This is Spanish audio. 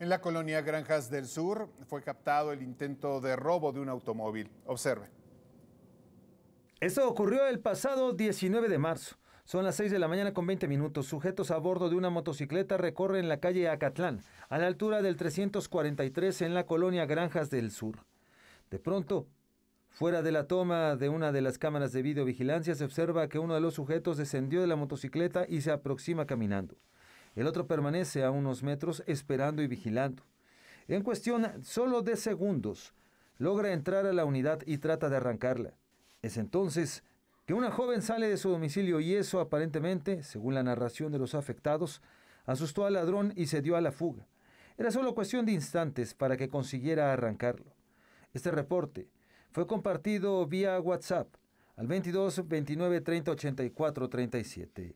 En la colonia Granjas del Sur fue captado el intento de robo de un automóvil. Observe. Esto ocurrió el pasado 19 de marzo. Son las 6 de la mañana con 20 minutos. Sujetos a bordo de una motocicleta recorren la calle Acatlán, a la altura del 343 en la colonia Granjas del Sur. De pronto, fuera de la toma de una de las cámaras de videovigilancia, se observa que uno de los sujetos descendió de la motocicleta y se aproxima caminando. El otro permanece a unos metros esperando y vigilando. En cuestión solo de segundos, logra entrar a la unidad y trata de arrancarla. Es entonces que una joven sale de su domicilio y eso aparentemente, según la narración de los afectados, asustó al ladrón y se dio a la fuga. Era solo cuestión de instantes para que consiguiera arrancarlo. Este reporte fue compartido vía WhatsApp al 22 29 30 84 37.